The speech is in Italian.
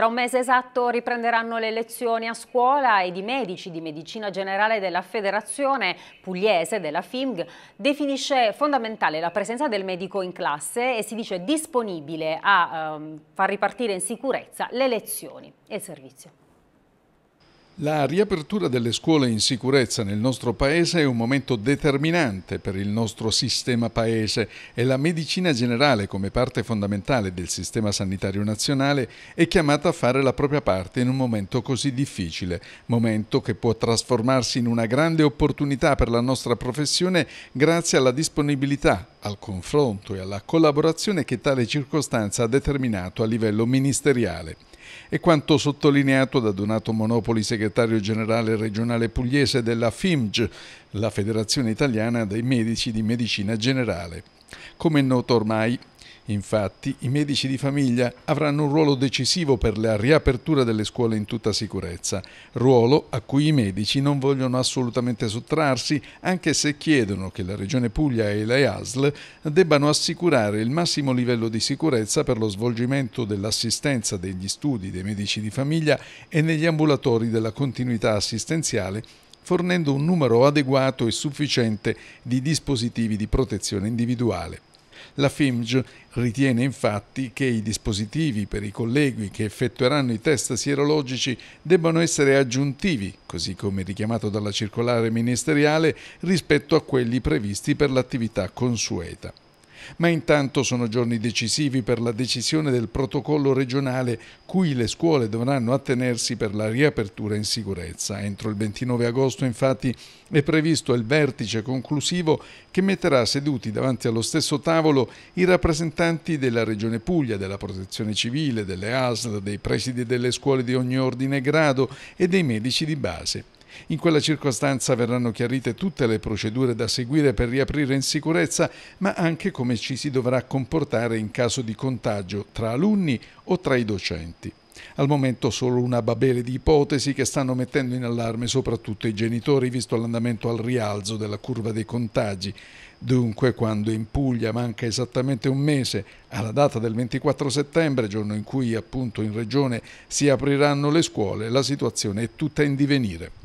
Tra un mese esatto riprenderanno le lezioni a scuola ed i medici di medicina generale della Federazione Pugliese della FIMG definisce fondamentale la presenza del medico in classe e si dice disponibile a ehm, far ripartire in sicurezza le lezioni e il servizio. La riapertura delle scuole in sicurezza nel nostro paese è un momento determinante per il nostro sistema paese e la medicina generale come parte fondamentale del sistema sanitario nazionale è chiamata a fare la propria parte in un momento così difficile, momento che può trasformarsi in una grande opportunità per la nostra professione grazie alla disponibilità, al confronto e alla collaborazione che tale circostanza ha determinato a livello ministeriale. È quanto sottolineato da Donato Monopoli, segretario generale regionale pugliese della FIMG, la Federazione Italiana dei Medici di Medicina Generale. Come è noto ormai, Infatti, i medici di famiglia avranno un ruolo decisivo per la riapertura delle scuole in tutta sicurezza, ruolo a cui i medici non vogliono assolutamente sottrarsi, anche se chiedono che la Regione Puglia e le ASL debbano assicurare il massimo livello di sicurezza per lo svolgimento dell'assistenza degli studi dei medici di famiglia e negli ambulatori della continuità assistenziale fornendo un numero adeguato e sufficiente di dispositivi di protezione individuale. La FIMG ritiene infatti che i dispositivi per i colleghi che effettueranno i test sierologici debbano essere aggiuntivi, così come richiamato dalla circolare ministeriale, rispetto a quelli previsti per l'attività consueta. Ma intanto sono giorni decisivi per la decisione del protocollo regionale cui le scuole dovranno attenersi per la riapertura in sicurezza. Entro il 29 agosto infatti è previsto il vertice conclusivo che metterà seduti davanti allo stesso tavolo i rappresentanti della Regione Puglia, della Protezione Civile, delle ASL, dei presidi delle scuole di ogni ordine e grado e dei medici di base. In quella circostanza verranno chiarite tutte le procedure da seguire per riaprire in sicurezza, ma anche come ci si dovrà comportare in caso di contagio tra alunni o tra i docenti. Al momento solo una babele di ipotesi che stanno mettendo in allarme soprattutto i genitori, visto l'andamento al rialzo della curva dei contagi. Dunque, quando in Puglia manca esattamente un mese alla data del 24 settembre, giorno in cui appunto in regione si apriranno le scuole, la situazione è tutta in divenire.